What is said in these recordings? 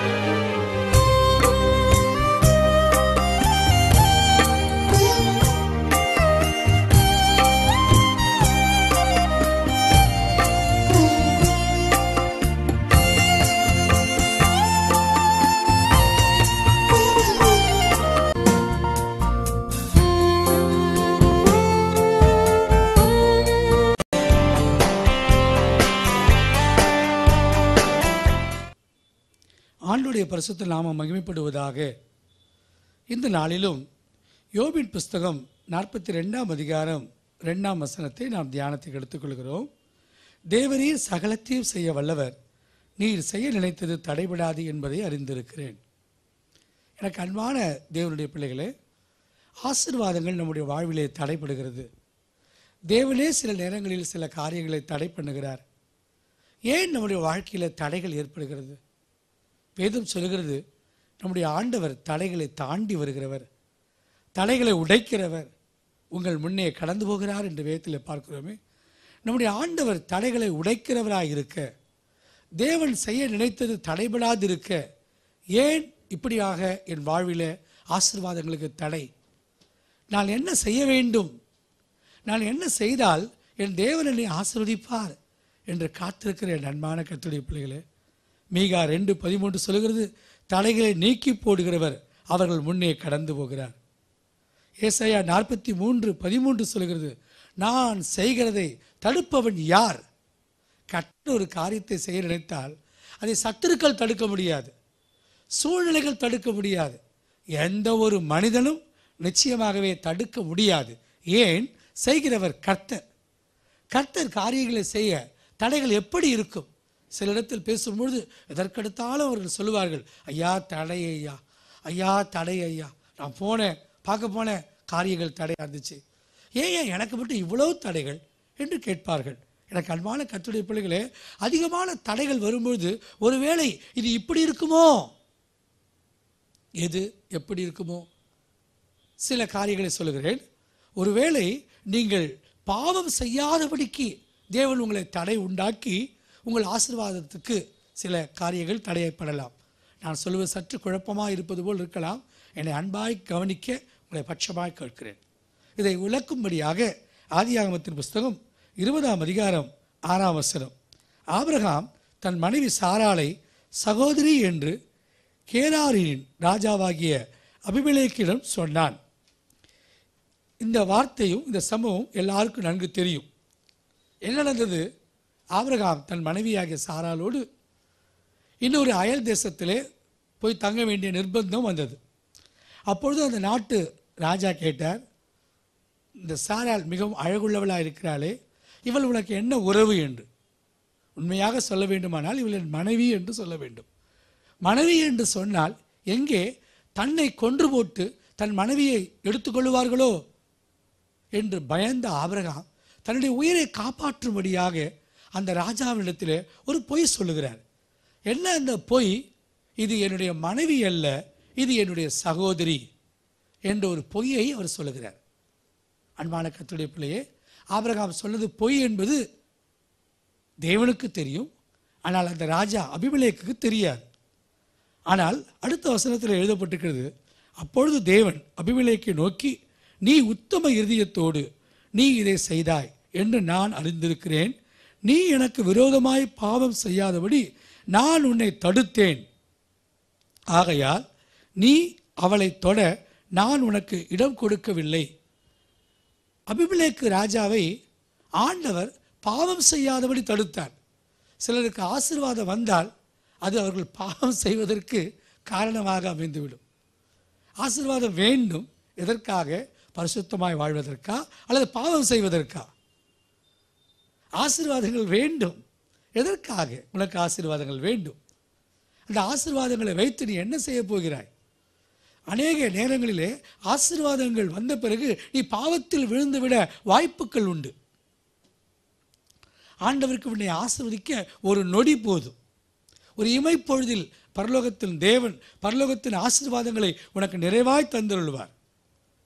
Thank you. ஆண்டுடைய பரிசுத்த நாம மகிமைப்படுவதாக இந்த நாளிலும் யோபின் புஸ்தகம் நாற்பத்தி ரெண்டாம் அதிகாரம் ரெண்டாம் வசனத்தை நாம் தியானத்துக்கு எடுத்துக்கொள்கிறோம் தேவரே சகலத்தையும் செய்ய வல்லவர் நீர் செய்ய நினைத்தது தடைபடாது என்பதை அறிந்திருக்கிறேன் எனக்கு அன்பான தேவனுடைய பிள்ளைகளே ஆசிர்வாதங்கள் நம்முடைய வாழ்விலே தடைபடுகிறது தேவனே சில நேரங்களில் சில காரியங்களை தடை பண்ணுகிறார் ஏன் நம்முடைய வாழ்க்கையில் தடைகள் ஏற்படுகிறது வேதம் சொல்கிறது நம்முடைய ஆண்டவர் தலைகளை தாண்டி வருகிறவர் தடைகளை உடைக்கிறவர் உங்கள் முன்னே கடந்து போகிறார் என்று வேதத்தில் பார்க்கிறோமே நம்முடைய ஆண்டவர் தடைகளை உடைக்கிறவராக இருக்க தேவன் செய்ய நினைத்தது தடைபடாது இருக்க ஏன் இப்படியாக என் வாழ்வில் ஆசிர்வாதங்களுக்கு தடை நான் என்ன செய்ய வேண்டும் நான் என்ன செய்தால் என் தேவன் என்னை ஆசிர்வதிப்பார் என்று காத்திருக்கிற என் அன்பான கத்துடைய பிள்ளைகளை மீகா ரெண்டு பதிமூன்று சொல்கிறது தலைகளை நீக்கி போடுகிறவர் அவர்கள் முன்னே கடந்து போகிறார் ஏசையா நாற்பத்தி மூன்று பதிமூன்று சொல்கிறது நான் செய்கிறதை தடுப்பவன் யார் கட்ட ஒரு காரியத்தை செய்ய நினைத்தால் அதை சத்துருக்கள் தடுக்க முடியாது சூழ்நிலைகள் தடுக்க முடியாது எந்த ஒரு மனிதனும் நிச்சயமாகவே தடுக்க முடியாது ஏன் செய்கிறவர் கர்த்தர் கர்த்தர் காரியங்களை செய்ய தடைகள் எப்படி இருக்கும் சில இடத்தில் பேசும்பொழுது எதற்கெடுத்தாலும் அவர்கள் சொல்லுவார்கள் ஐயா தடை ஐயா ஐயா தடை ஐயா நான் போனேன் பார்க்க போனேன் காரியங்கள் தடையாக இருந்துச்சு ஏன் எனக்கு மட்டும் இவ்வளவு தடைகள் என்று கேட்பார்கள் எனக்கு அன்பான கத்துடைய பிள்ளைகளே அதிகமான தடைகள் வரும்பொழுது ஒருவேளை இது இப்படி இருக்குமோ எது எப்படி இருக்குமோ சில காரியங்களை சொல்லுகிறேன் ஒருவேளை நீங்கள் பாவம் செய்யாதபடிக்கு தேவன் உங்களை தடை உண்டாக்கி உங்கள் ஆசிர்வாதத்துக்கு சில காரியங்கள் தடையப்படலாம் நான் சொல்வது சற்று குழப்பமாக இருப்பது போல் இருக்கலாம் என்னை அன்பாய் கவனிக்க உங்களை பட்சமாக கேட்கிறேன் இதை விளக்கும்படியாக ஆதியாகமத்தின் புஸ்தகம் இருபதாம் அதிகாரம் ஆறாம் வசனம் ஆபிரகாம் தன் மனைவி சாராளை சகோதரி என்று கேராரின் ராஜாவாகிய அபிமலேக்கிடம் சொன்னான் இந்த வார்த்தையும் இந்த சம்பவம் எல்லாருக்கும் நன்கு தெரியும் என்ன நடந்தது ஆபிரகாம் தன் மனைவியாகிய சாராலோடு இன்னொரு அயல் தேசத்திலே போய் தங்க வேண்டிய நிர்பந்தம் வந்தது அப்பொழுது அந்த நாட்டு ராஜா கேட்டார் இந்த சாரால் மிகவும் அழகுள்ளவளாக இருக்கிறாளே இவள் உனக்கு என்ன உறவு என்று உண்மையாக சொல்ல வேண்டுமானால் இவள் என் மனைவி என்று சொல்ல வேண்டும் மனைவி என்று சொன்னால் எங்கே தன்னை கொன்று போட்டு தன் மனைவியை எடுத்துக்கொள்வார்களோ என்று பயந்த ஆபரகம் தன்னுடைய உயிரை காப்பாற்றும்படியாக அந்த ராஜாவினிடத்தில் ஒரு பொய் சொல்லுகிறார் என்ன அந்த பொய் இது என்னுடைய மனைவி அல்ல இது என்னுடைய சகோதரி என்ற ஒரு பொய்யை அவர் சொல்லுகிறார் அன்பான கத்துடைய பிள்ளையே ஆபரகாம் சொன்னது பொய் என்பது தேவனுக்கு தெரியும் ஆனால் அந்த ராஜா அபிமலேக்கு தெரியாது ஆனால் அடுத்த வசனத்தில் எழுதப்பட்டிருக்கிறது அப்பொழுது தேவன் அபிமலேக்கை நோக்கி நீ உத்தம இருதயத்தோடு நீ இதை செய்தாய் என்று நான் அறிந்திருக்கிறேன் நீ எனக்கு விரோதமாய் பாவம் செய்யாதபடி நான் உன்னை தடுத்தேன் ஆகையால் நீ அவளை தொட நான் உனக்கு இடம் கொடுக்கவில்லை அபிபிலேக்கு ராஜாவை ஆண்டவர் பாவம் செய்யாதபடி தடுத்தார் சிலருக்கு ஆசிர்வாதம் வந்தால் அது அவர்கள் பாவம் செய்வதற்கு காரணமாக அமைந்துவிடும் ஆசிர்வாதம் வேண்டும் எதற்காக பரிசுத்தமாய் வாழ்வதற்கா அல்லது பாவம் செய்வதற்கா ஆசீர்வாதங்கள் வேண்டும் எதற்காக உனக்கு ஆசீர்வாதங்கள் வேண்டும் அந்த ஆசீர்வாதங்களை வைத்து நீ என்ன செய்ய போகிறாய் அநேக நேரங்களிலே ஆசீர்வாதங்கள் வந்த பிறகு நீ பாவத்தில் விழுந்துவிட வாய்ப்புகள் உண்டு ஆண்டவருக்கு உன்னை ஆசீர்வதிக்க ஒரு நொடி போதும் ஒரு இமைப்பொழுதில் பரலோகத்தின் தேவன் பரலோகத்தின் ஆசீர்வாதங்களை உனக்கு நிறைவாய் தந்துள்ளுவார்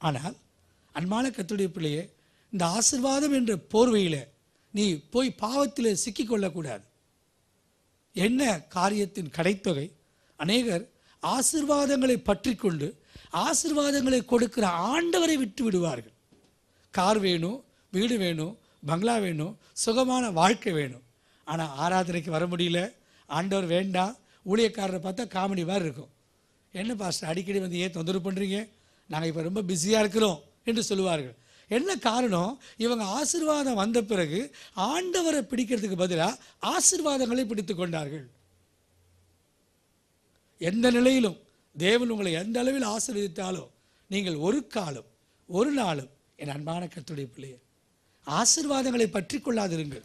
ஆனால் அன்பான கத்துடைய பிள்ளையே இந்த ஆசிர்வாதம் என்ற போர்வையில் நீ போய் பாவத்தில் சிக்கிக்கொள்ளக்கூடாது என்ன காரியத்தின் கடைத்தொகை அநேகர் ஆசிர்வாதங்களை பற்றி கொண்டு ஆசிர்வாதங்களை கொடுக்கிற ஆண்டவரை விட்டு விடுவார்கள் கார் வேணும் வீடு வேணும் பங்களா வேணும் சுகமான வாழ்க்கை வேணும் ஆனால் ஆராதனைக்கு வர முடியல ஆண்டவர் வேண்டாம் ஊழியக்காரரை பார்த்தா காமெடி மாதிரி இருக்கும் என்ன பாஸ்டர் அடிக்கடி வந்து ஏன் தொந்தரவு பண்ணுறீங்க நாங்கள் இப்போ ரொம்ப பிஸியாக இருக்கிறோம் என்று சொல்லுவார்கள் என்ன காரணம் இவங்க ஆசிர்வாதம் வந்த பிறகு ஆண்டவரை பிடிக்கிறதுக்கு பதிலாக ஆசிர்வாதங்களை பிடித்து கொண்டார்கள் எந்த நிலையிலும் தேவன் உங்களை எந்த அளவில் ஆசீர்வதித்தாலோ நீங்கள் ஒரு காலம் ஒரு நாளும் என் அன்பான கத்துடைய பிள்ளையே ஆசிர்வாதங்களை பற்றி கொள்ளாதிருங்கள்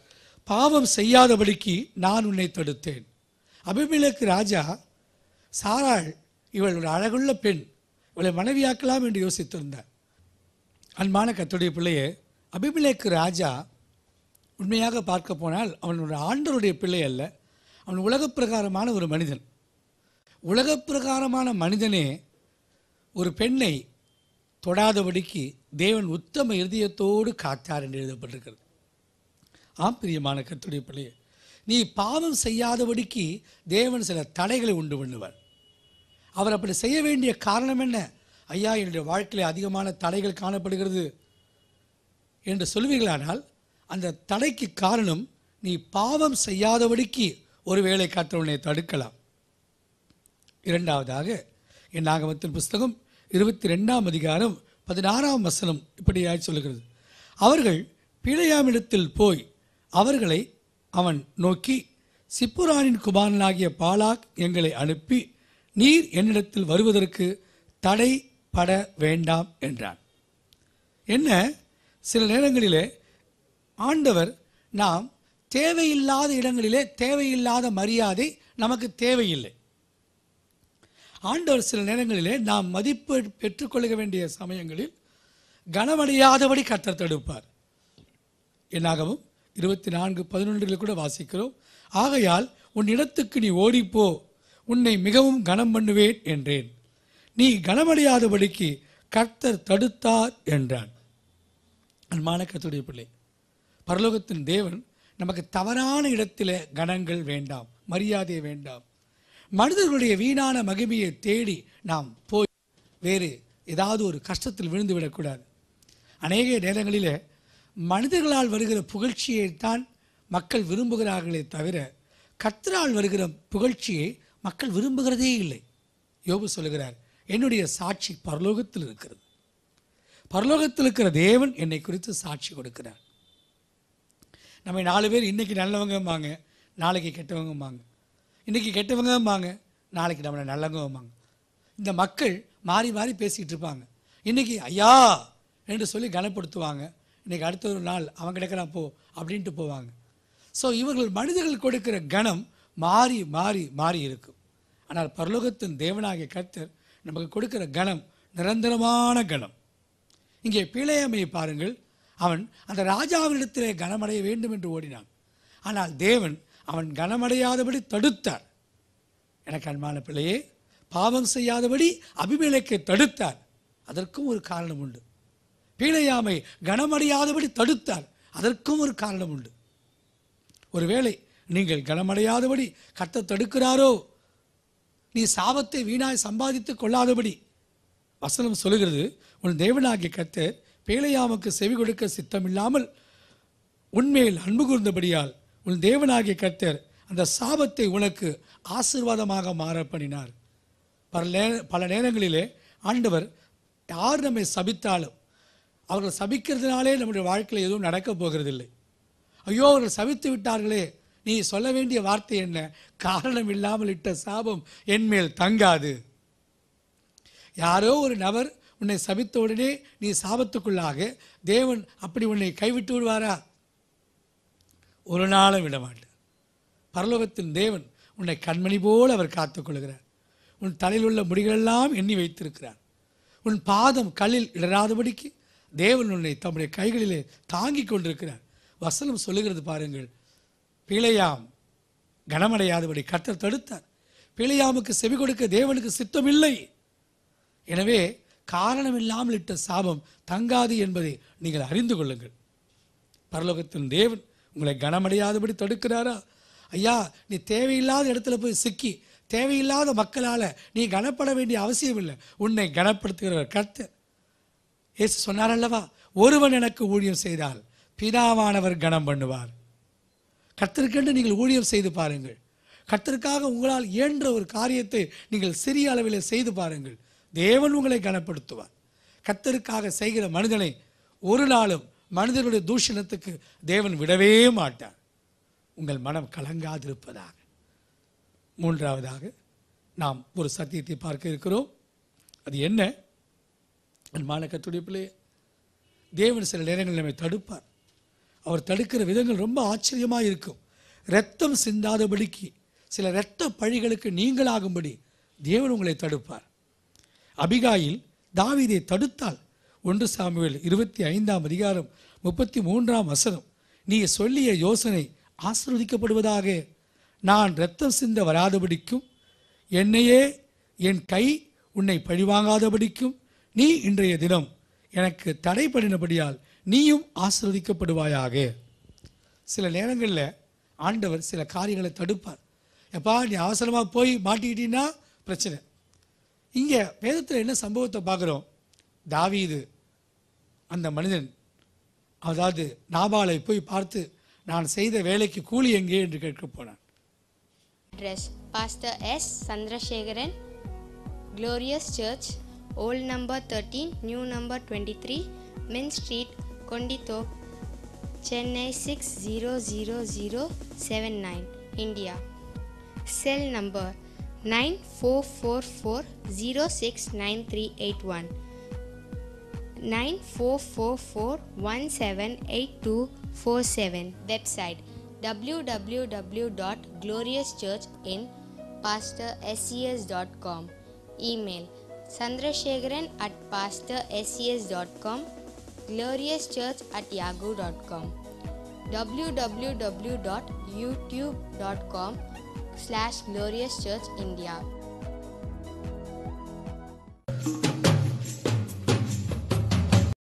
பாவம் செய்யாதபடிக்கு நான் உன்னை தடுத்தேன் அபிமிலக்கு ராஜா சாராள் இவள் ஒரு அழகுள்ள பெண் இவளை மனைவியாக்கலாம் என்று யோசித்திருந்தார் அன்பான கத்துடைய பிள்ளையே அபிமலேக்கு ராஜா உண்மையாக பார்க்க போனால் அவனோட ஆண்டருடைய பிள்ளை அல்ல அவன் உலகப்பிரகாரமான ஒரு மனிதன் உலகப்பிரகாரமான மனிதனே ஒரு பெண்ணை தொடாதபடிக்கு தேவன் உத்தம இருதயத்தோடு காத்தார் என்று எழுதப்பட்டிருக்கிறது ஆம் பிரியமான கத்துடைய பிள்ளையே நீ பாவம் செய்யாதபடிக்கு தேவன் சில தடைகளை உண்டு பண்ணுவார் அவர் அப்படி செய்ய வேண்டிய காரணம் என்ன ஐயா என்னுடைய வாழ்க்கையில் அதிகமான தடைகள் காணப்படுகிறது என்று சொல்வீர்களானால் அந்த தடைக்கு காரணம் நீ பாவம் செய்யாதபடிக்கு ஒரு வேலை காத்தவனை தடுக்கலாம் இரண்டாவதாக என் ஆகமத்தின் புஸ்தகம் இருபத்தி ரெண்டாம் அதிகாரம் பதினாறாம் வசனம் இப்படியாய் சொல்கிறது அவர்கள் பிழையாமிடத்தில் போய் அவர்களை அவன் நோக்கி சிப்புரானின் குமாரனாகிய பாலாக் எங்களை அனுப்பி நீர் என்னிடத்தில் வருவதற்கு தடை பட வேண்டாம் என்றான் என்ன சில நேரங்களிலே ஆண்டவர் நாம் தேவையில்லாத இடங்களிலே தேவையில்லாத மரியாதை நமக்கு தேவையில்லை ஆண்டவர் சில நேரங்களிலே நாம் மதிப்பு பெற்றுக்கொள்ள வேண்டிய சமயங்களில் கனமடையாதபடி கத்தர் தடுப்பார் என்னாகவும் இருபத்தி நான்கு பதினொன்றில் கூட வாசிக்கிறோம் ஆகையால் உன் இடத்துக்கு நீ ஓடிப்போ உன்னை மிகவும் கனம் பண்ணுவேன் என்றேன் நீ கனமடையாதபடிக்கு கர்த்தர் தடுத்தார் என்றான் அன்பான கத்துடைய பிள்ளை பரலோகத்தின் தேவன் நமக்கு தவறான இடத்தில் கணங்கள் வேண்டாம் மரியாதை வேண்டாம் மனிதர்களுடைய வீணான மகிமையை தேடி நாம் போய் வேறு ஏதாவது ஒரு கஷ்டத்தில் விழுந்து விடக்கூடாது அநேக நேரங்களில் மனிதர்களால் வருகிற புகழ்ச்சியைத்தான் மக்கள் விரும்புகிறார்களே தவிர கத்தரால் வருகிற புகழ்ச்சியை மக்கள் விரும்புகிறதே இல்லை யோபு சொல்லுகிறார் என்னுடைய சாட்சி பரலோகத்தில் இருக்கிறது பரலோகத்தில் இருக்கிற தேவன் என்னை குறித்து சாட்சி கொடுக்கிறார் நம்ம நாலு பேர் இன்றைக்கி நல்லவங்கம்பாங்க நாளைக்கு கெட்டவங்கம்பாங்க இன்றைக்கி கெட்டவங்கம்பாங்க நாளைக்கு நம்மளை நல்லவங்கம்பாங்க இந்த மக்கள் மாறி மாறி பேசிகிட்டு இருப்பாங்க இன்றைக்கி ஐயா என்று சொல்லி கனப்படுத்துவாங்க இன்றைக்கி அடுத்த ஒரு நாள் அவன் கிடக்கிறான் போ அப்படின்ட்டு போவாங்க ஸோ இவர்கள் மனிதர்கள் கொடுக்கிற கணம் மாறி மாறி மாறி இருக்கும் ஆனால் பரலோகத்தின் தேவனாகிய கர்த்தர் நமக்கு கொடுக்கிற கணம் நிரந்தரமான கணம் இங்கே பிழையமையை பாருங்கள் அவன் அந்த ராஜாவினிடத்திலே கனமடைய வேண்டும் என்று ஓடினான் ஆனால் தேவன் அவன் கனமடையாதபடி தடுத்தார் எனக்கு அன்பான பிள்ளையே பாவம் செய்யாதபடி அபிமேலக்கை தடுத்தார் அதற்கும் ஒரு காரணம் உண்டு பீழையாமை கனமடையாதபடி தடுத்தார் அதற்கும் ஒரு காரணம் உண்டு ஒருவேளை நீங்கள் கனமடையாதபடி கத்த தடுக்கிறாரோ நீ சாபத்தை வீணாய் சம்பாதித்து கொள்ளாதபடி வசனம் சொல்லுகிறது உன் தேவனாகிய கத்து பேலையாமுக்கு செவி கொடுக்க சித்தமில்லாமல் உண்மையில் அன்பு கூர்ந்தபடியால் உன் தேவனாகிய கர்த்தர் அந்த சாபத்தை உனக்கு ஆசீர்வாதமாக மாற பண்ணினார் பல நேர பல நேரங்களிலே ஆண்டவர் யார் நம்மை சபித்தாலும் அவர்கள் சபிக்கிறதுனாலே நம்முடைய வாழ்க்கையில் எதுவும் நடக்கப் போகிறதில்லை ஐயோ அவர்கள் சபித்து விட்டார்களே நீ சொல்ல வேண்டிய வார்த்தை என்ன காரணம் இல்லாமல் இட்ட சாபம் என்மேல் தங்காது யாரோ ஒரு நபர் உன்னை சபித்தவுடனே நீ சாபத்துக்குள்ளாக தேவன் அப்படி உன்னை கைவிட்டு விடுவாரா ஒரு நாளும் விடமாட்டார் பரலோகத்தின் தேவன் உன்னை கண்மணி போல் அவர் காத்துக்கொள்கிறார் உன் தலையில் உள்ள முடிகளெல்லாம் எண்ணி வைத்திருக்கிறார் உன் பாதம் கல்லில் இடராதபடிக்கு தேவன் உன்னை தம்முடைய கைகளிலே தாங்கி கொண்டிருக்கிறார் வசனம் சொல்லுகிறது பாருங்கள் பிழையாம் கனமடையாதபடி கத்தர் தடுத்தார் பிழையாமுக்கு செவி கொடுக்க தேவனுக்கு சித்தம் இல்லை எனவே காரணம் இல்லாமல் இட்ட சாபம் தங்காது என்பதை நீங்கள் அறிந்து கொள்ளுங்கள் பரலோகத்தின் தேவன் உங்களை கனமடையாதபடி தடுக்கிறாரா ஐயா நீ தேவையில்லாத இடத்துல போய் சிக்கி தேவையில்லாத மக்களால் நீ கனப்பட வேண்டிய அவசியம் இல்லை உன்னை கனப்படுத்துகிற கர்த்தர் ஏசு சொன்னார் அல்லவா ஒருவன் எனக்கு ஊழியம் செய்தால் பிதாவானவர் கனம் பண்ணுவார் கத்திற்கென்று நீங்கள் ஊழியர் செய்து பாருங்கள் கத்திற்காக உங்களால் இயன்ற ஒரு காரியத்தை நீங்கள் சிறிய அளவில் செய்து பாருங்கள் தேவன் உங்களை கனப்படுத்துவார் கத்தருக்காக செய்கிற மனிதனை ஒரு நாளும் மனிதனுடைய தூஷணத்துக்கு தேவன் விடவே மாட்டார் உங்கள் மனம் கலங்காதிருப்பதாக மூன்றாவதாக நாம் ஒரு சத்தியத்தை பார்க்க இருக்கிறோம் அது என்ன என் கத்துடைய பிள்ளையே தேவன் சில நேரங்களில் நம்மை தடுப்பார் அவர் தடுக்கிற விதங்கள் ரொம்ப ஆச்சரியமாக இருக்கும் ரத்தம் சிந்தாதபடிக்கு சில இரத்த பழிகளுக்கு நீங்களாகும்படி தேவன் உங்களை தடுப்பார் அபிகாயில் தாவிதை தடுத்தால் ஒன்று சாமுவேல் இருபத்தி ஐந்தாம் அதிகாரம் முப்பத்தி மூன்றாம் வசனம் நீ சொல்லிய யோசனை ஆசிர்வதிக்கப்படுவதாக நான் இரத்தம் சிந்த வராதபடிக்கும் என்னையே என் கை உன்னை பழிவாங்காதபடிக்கும் நீ இன்றைய தினம் எனக்கு தடைப்படினபடியால் நீயும் ஆசிரதிக்கப்படுவாயாக சில நேரங்களில் ஆண்டவர் சில காரியங்களை தடுப்பார் எப்பா நீ அவசரமாக போய் மாட்டிக்கிட்டீங்கன்னா பிரச்சனை இங்கே வேதத்தில் என்ன சம்பவத்தை பார்க்குறோம் தாவீது அந்த மனிதன் அதாவது நாபாலை போய் பார்த்து நான் செய்த வேலைக்கு கூலி எங்கே என்று கேட்க போனான் pastor S Chandrasekaran glorious church old number thirteen new number twenty three main street लोखंडी तो Chennai six zero zero zero seven nine India cell number nine four four four zero six nine three eight one nine four four four one seven eight two four seven website W W W dot glorious church in pastor S C S dot com email S dot com gloriouschurch at yahoo.com www.youtube.com slash gloriouschurchindia